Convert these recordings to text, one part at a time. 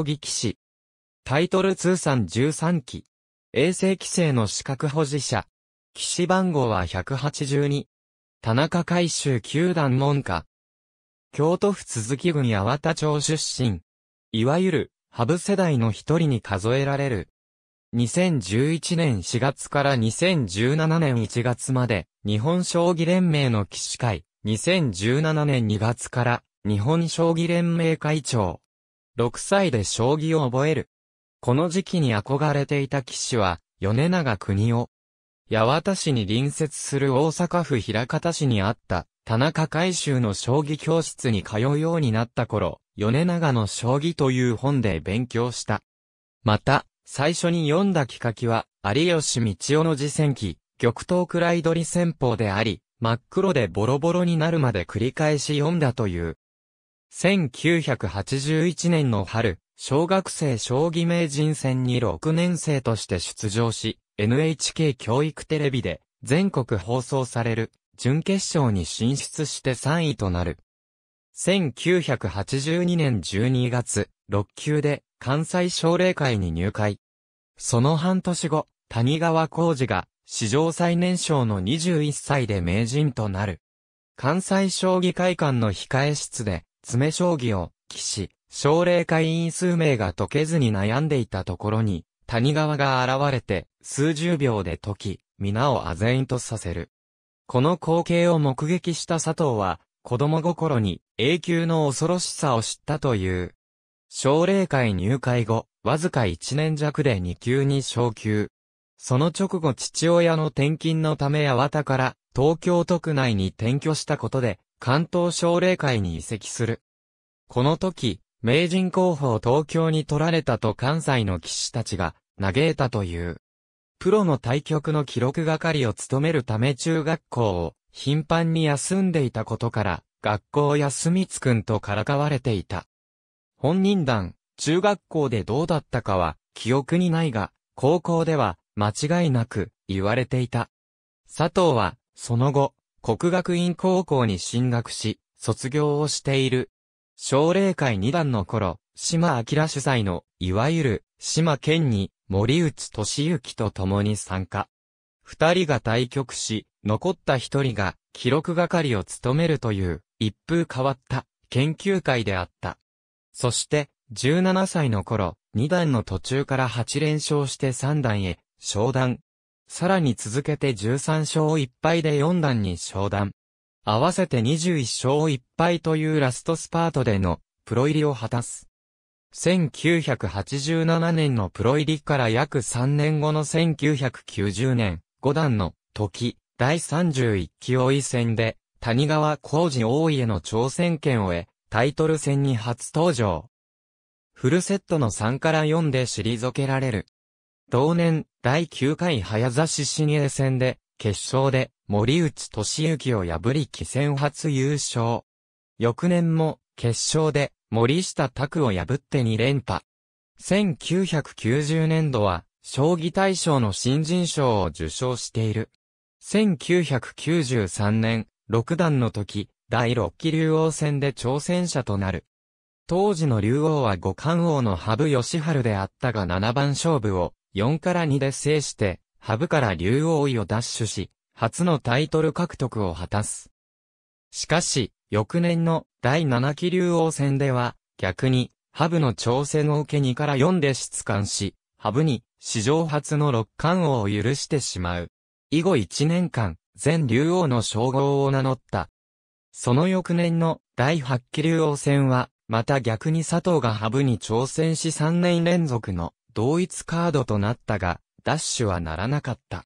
棋士。タイトル通算13期。衛星規制の資格保持者。騎士番号は182。田中海舟球団門下。京都府鈴木郡八幡町出身。いわゆる、ハブ世代の一人に数えられる。2011年4月から2017年1月まで、日本将棋連盟の騎士会、2017年2月から、日本将棋連盟会長、6歳で将棋を覚える。この時期に憧れていた騎士は、米長国夫。八幡市に隣接する大阪府平方市にあった田中海舟の将棋教室に通うようになった頃、米長の将棋という本で勉強した。また、最初に読んだ企画は、有吉道夫の次戦記、玉頭位取り戦法であり、真っ黒でボロボロになるまで繰り返し読んだという。1981年の春、小学生将棋名人戦に6年生として出場し、NHK 教育テレビで全国放送される準決勝に進出して3位となる。1982年12月、6級で関西奨励会に入会。その半年後、谷川浩二が史上最年少の21歳で名人となる。関西将棋会館の控え室で詰将棋を、騎士、奨励会員数名が解けずに悩んでいたところに、谷川が現れて、数十秒で解き、皆を唖然とさせる。この光景を目撃した佐藤は、子供心に永久の恐ろしさを知ったという。奨励会入会後、わずか1年弱で2級に昇級。その直後父親の転勤のため八幡から東京都区内に転居したことで、関東奨励会に移籍する。この時、名人候補を東京に取られたと関西の騎士たちが嘆いたという。プロの対局の記録係を務めるため中学校を頻繁に休んでいたことから、学校休みつくんとからかわれていた。本人団、中学校でどうだったかは、記憶にないが、高校では、間違いなく、言われていた。佐藤は、その後、国学院高校に進学し、卒業をしている。奨励会二段の頃、島明主催の、いわゆる、島県に、森内俊之と共に参加。二人が対局し、残った一人が、記録係を務めるという、一風変わった、研究会であった。そして、17歳の頃、二段の途中から八連勝して三段へ、昇段、さらに続けて13勝1敗で4段に昇段。合わせて21勝1敗というラストスパートでのプロ入りを果たす。1987年のプロ入りから約3年後の1990年5段の時第31期王位戦で谷川浩二王位への挑戦権を得タイトル戦に初登場。フルセットの3から4で退けられる。同年、第9回早指し新鋭戦で、決勝で森内俊之を破り棋戦初優勝。翌年も、決勝で森下拓を破って2連覇。1990年度は、将棋大賞の新人賞を受賞している。1993年、六段の時、第六期竜王戦で挑戦者となる。当時の竜王は五冠王の羽生義治であったが七番勝負を4から2で制して、ハブから竜王位を奪取し、初のタイトル獲得を果たす。しかし、翌年の第7期竜王戦では、逆に、ハブの挑戦を受け2から4で出冠し、ハブに史上初の六冠王を許してしまう。以後1年間、全竜王の称号を名乗った。その翌年の第8期竜王戦は、また逆に佐藤がハブに挑戦し3年連続の同一カードとなったが、ダッシュはならなかった。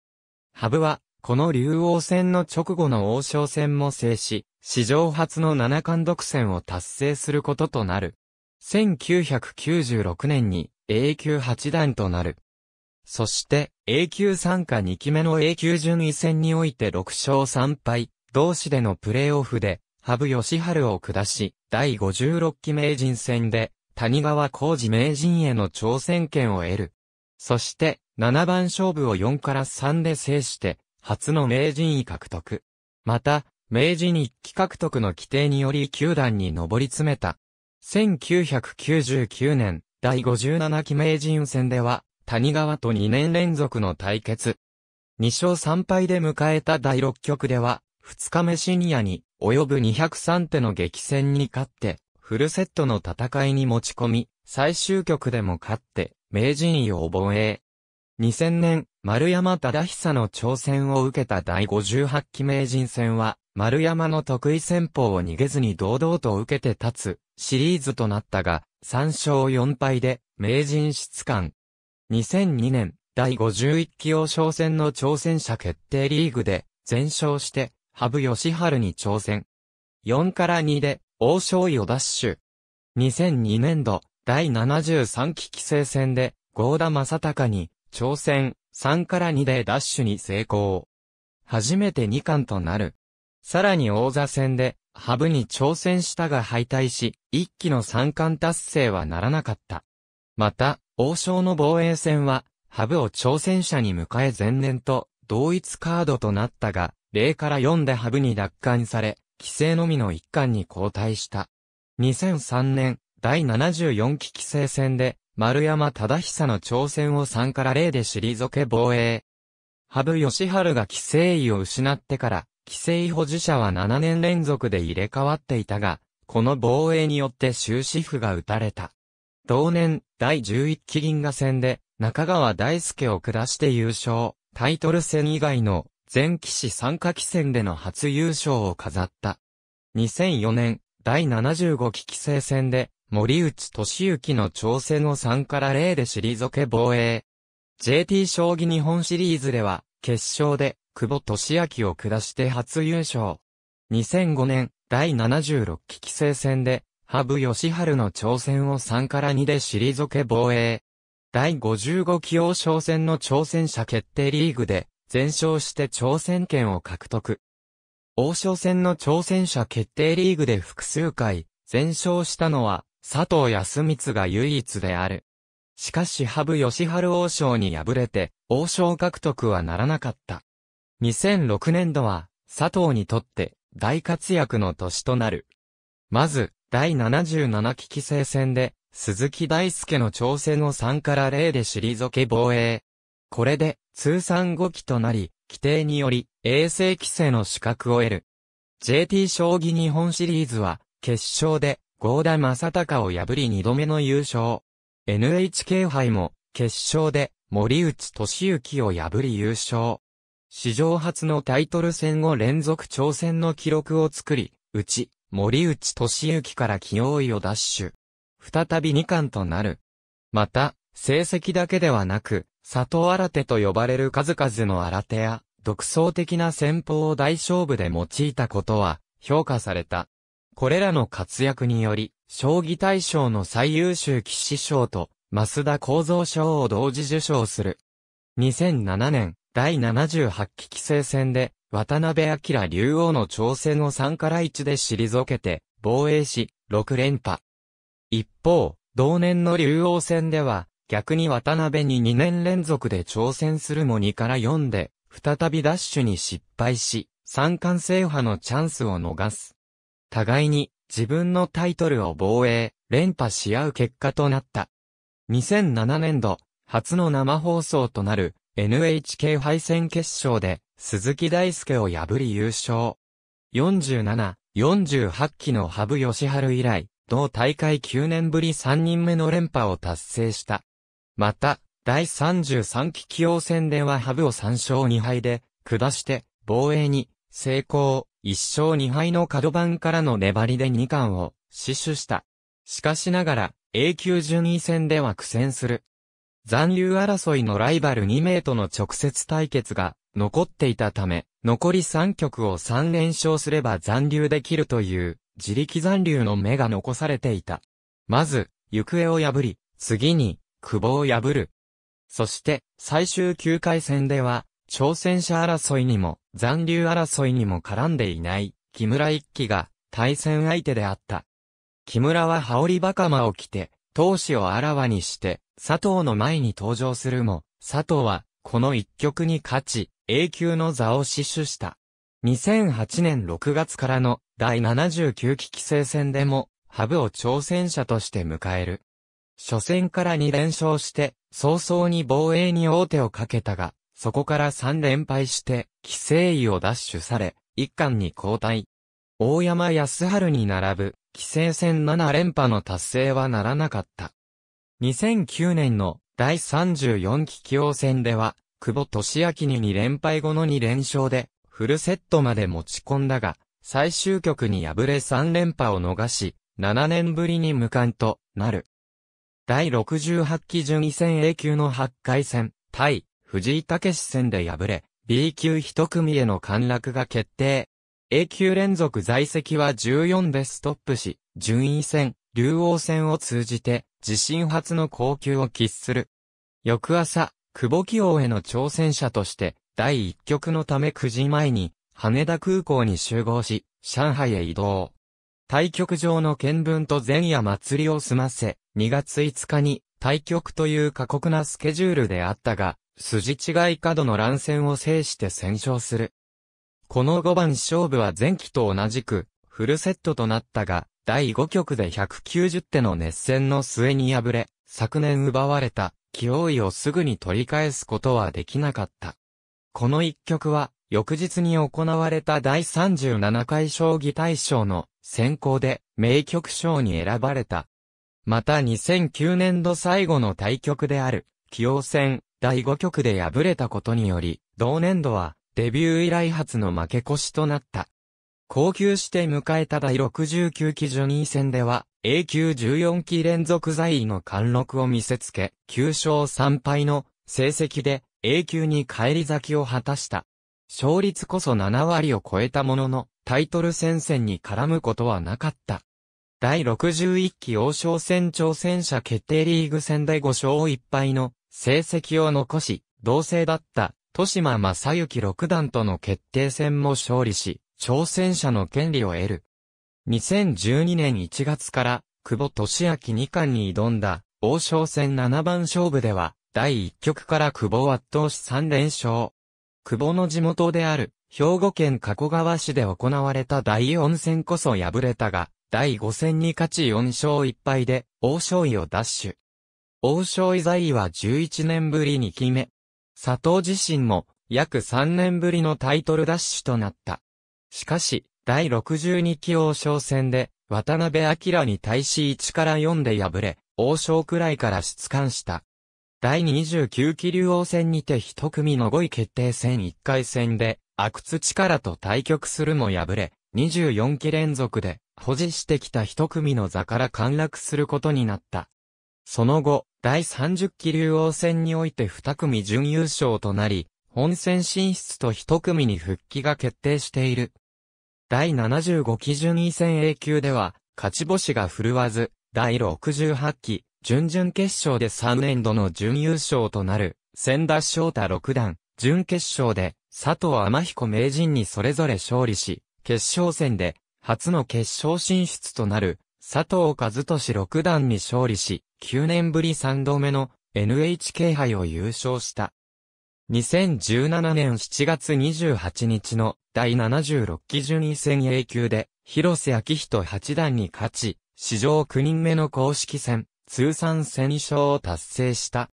ハブは、この竜王戦の直後の王将戦も制し、史上初の七冠独占を達成することとなる。1996年に A 級八段となる。そして A 級参加2期目の A 級順位戦において6勝3敗、同士でのプレーオフで、ヨシハルを下し、第56期名人戦で谷川浩二名人への挑戦権を得る。そして、七番勝負を4から3で制して、初の名人位獲得。また、名人一期獲得の規定により球団に上り詰めた。1999年、第57期名人戦では、谷川と2年連続の対決。2勝3敗で迎えた第6局では、2日目深夜に、及ぶ203手の激戦に勝って、フルセットの戦いに持ち込み、最終局でも勝って、名人位を防衛。2000年、丸山忠久の挑戦を受けた第58期名人戦は、丸山の得意戦法を逃げずに堂々と受けて立つ、シリーズとなったが、3勝4敗で、名人質感。2002年、第51期王将戦の挑戦者決定リーグで、全勝して、羽生義治に挑戦。4から2で、王将与奪取。2002年度、第73期規制戦で、合田正隆に、挑戦、3から2で奪取に成功。初めて2冠となる。さらに王座戦で、ハブに挑戦したが敗退し、一期の三冠達成はならなかった。また、王将の防衛戦は、ハブを挑戦者に迎え前年と同一カードとなったが、0から4でハブに奪還され、規制のみの一環に交代した。2003年、第74期規制戦で、丸山忠久の挑戦を3から0で退け防衛。羽生義晴が規制位を失ってから、規制位保持者は7年連続で入れ替わっていたが、この防衛によって終止符が打たれた。同年、第11期銀河戦で、中川大輔を下して優勝、タイトル戦以外の全騎士参加棋戦での初優勝を飾った。2004年、第75期棋聖戦で、森内俊之の挑戦を3から0で退け防衛。JT 将棋日本シリーズでは、決勝で、久保俊明を下して初優勝。2005年、第76期棋聖戦で、羽生義治の挑戦を3から2で退け防衛。第55期王将戦の挑戦者決定リーグで、全勝して挑戦権を獲得。王将戦の挑戦者決定リーグで複数回、全勝したのは、佐藤康光が唯一である。しかし羽生善治王将に敗れて、王将獲得はならなかった。2006年度は、佐藤にとって大活躍の年となる。まず、第77期棋聖戦で、鈴木大介の挑戦を3から0で退け防衛。これで通算5期となり、規定により、衛星規制の資格を得る。JT 将棋日本シリーズは、決勝で、合田正隆を破り2度目の優勝。NHK 杯も、決勝で、森内俊之を破り優勝。史上初のタイトル戦後連続挑戦の記録を作り、うち、森内俊之から起用位を奪取。再び2冠となる。また、成績だけではなく、佐藤新手と呼ばれる数々の新手や、独創的な戦法を大勝負で用いたことは、評価された。これらの活躍により、将棋大賞の最優秀騎士賞と、増田幸三賞を同時受賞する。2007年、第78期棋聖戦で、渡辺明竜王の挑戦を3から1で退けて、防衛し、6連覇。一方、同年の竜王戦では、逆に渡辺に2年連続で挑戦するも2から4で、再びダッシュに失敗し、三冠制覇のチャンスを逃す。互いに自分のタイトルを防衛、連覇し合う結果となった。2007年度、初の生放送となる NHK 敗戦決勝で鈴木大介を破り優勝。47、48期の羽生義晴以来、同大会9年ぶり3人目の連覇を達成した。また、第33期起用戦ではハブを3勝2敗で、下して、防衛に、成功、1勝2敗の角番からの粘りで2冠を、死守した。しかしながら、A 級順位戦では苦戦する。残留争いのライバル2名との直接対決が残っていたため、残り3局を3連勝すれば残留できるという自力残留の目が残されていた。まず、行方を破り、次に久保を破る。そして、最終9回戦では、挑戦者争いにも、残留争いにも絡んでいない、木村一騎が、対戦相手であった。木村は羽織袴を着て、闘志をあらわにして、佐藤の前に登場するも、佐藤は、この一局に勝ち、永久の座を死守した。2008年6月からの第79期棋聖戦でも、ハブを挑戦者として迎える。初戦から2連勝して、早々に防衛に王手をかけたが、そこから3連敗して、規制位を奪取され、一貫に交代。大山康春に並ぶ、規制戦7連覇の達成はならなかった。2009年の第34期起用戦では、久保俊明に2連敗後の2連勝で、フルセットまで持ち込んだが、最終局に敗れ3連覇を逃し、7年ぶりに無冠となる。第68期順位戦 A 級の8回戦、対、藤井武戦で敗れ、B 級1組への陥落が決定。A 級連続在籍は14でストップし、順位戦、竜王戦を通じて、自身初の高級を喫する。翌朝、久保紀王への挑戦者として、第1局のため9時前に、羽田空港に集合し、上海へ移動。対局場の見分と前夜祭りを済ませ、2月5日に対局という過酷なスケジュールであったが、筋違い角の乱戦を制して戦勝する。この5番勝負は前期と同じく、フルセットとなったが、第5局で190手の熱戦の末に敗れ、昨年奪われた、気負いをすぐに取り返すことはできなかった。この一局は、翌日に行われた第37回将棋大賞の選考で名局賞に選ばれた。また2009年度最後の対局である、棋王戦第5局で敗れたことにより、同年度はデビュー以来初の負け越しとなった。高級して迎えた第69期ジョニー戦では、A 級14期連続在位の貫禄を見せつけ、9勝3敗の成績で A 級に返り咲きを果たした。勝率こそ7割を超えたものの、タイトル戦線に絡むことはなかった。第61期王将戦挑戦者決定リーグ戦で5勝1敗の成績を残し、同姓だった豊島正幸六段との決定戦も勝利し、挑戦者の権利を得る。2012年1月から久保俊明二冠に挑んだ王将戦七番勝負では、第1局から久保を圧倒し3連勝。久保の地元である、兵庫県加古川市で行われた第四戦こそ敗れたが、第五戦に勝ち4勝1敗で、王将位を奪取。王将位在位は11年ぶり2期目。佐藤自身も、約3年ぶりのタイトル奪取となった。しかし、第62期王将戦で、渡辺明に対し1から4で敗れ、王将くらいから出艦した。第29期竜王戦にて一組の5位決定戦1回戦で、阿久津力と対局するも敗れ、24期連続で保持してきた一組の座から陥落することになった。その後、第30期竜王戦において2組準優勝となり、本戦進出と一組に復帰が決定している。第75期順位戦 A 級では、勝ち星が振るわず、第68期、準々決勝で3年度の準優勝となる、千田翔太六段、準決勝で、佐藤天彦名人にそれぞれ勝利し、決勝戦で、初の決勝進出となる、佐藤和俊六段に勝利し、9年ぶり3度目の NHK 杯を優勝した。2017年7月28日の第76期順位戦 A 級で、広瀬昭人八段に勝ち、史上9人目の公式戦、通算戦勝を達成した。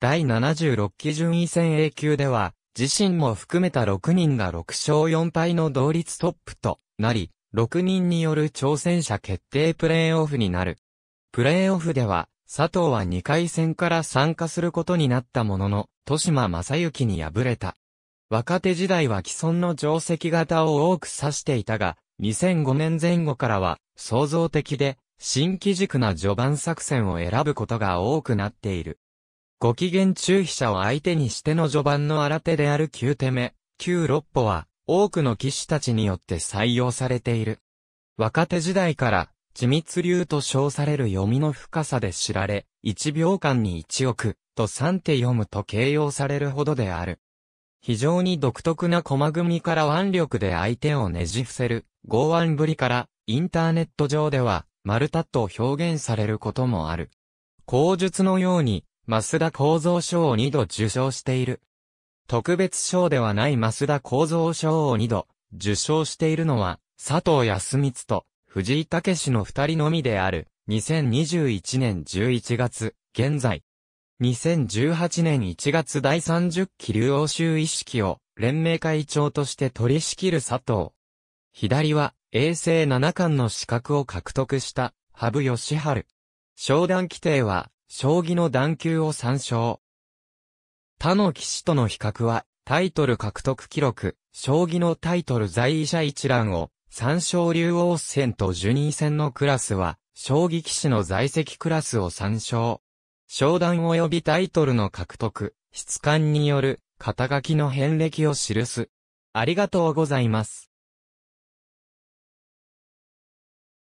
第76期順位戦 A 級では、自身も含めた6人が6勝4敗の同率トップとなり、6人による挑戦者決定プレーオフになる。プレーオフでは、佐藤は2回戦から参加することになったものの、豊島正幸に敗れた。若手時代は既存の定石型を多く指していたが、2005年前後からは、創造的で、新規軸な序盤作戦を選ぶことが多くなっている。ご機嫌中飛車を相手にしての序盤の新手である9手目、9六歩は、多くの騎士たちによって採用されている。若手時代から、緻密流と称される読みの深さで知られ、1秒間に1億と3手読むと形容されるほどである。非常に独特な駒組みから腕力で相手をねじ伏せる、剛腕ぶりから、インターネット上では、丸太と表現されることもある。口述のように、増田構造賞を2度受賞している。特別賞ではない増田構造賞を2度受賞しているのは、佐藤康光と藤井武の二人のみである。2021年11月、現在。2018年1月第30期竜欧州意識を連盟会長として取り仕切る佐藤。左は永世七冠の資格を獲得した、羽生善治。商談規定は、将棋の段級を参照。他の棋士との比較は、タイトル獲得記録、将棋のタイトル在位者一覧を、参照竜王戦とジニー戦のクラスは、将棋棋士の在籍クラスを参照。商談及びタイトルの獲得、質感による、肩書きの遍歴を記す。ありがとうございます。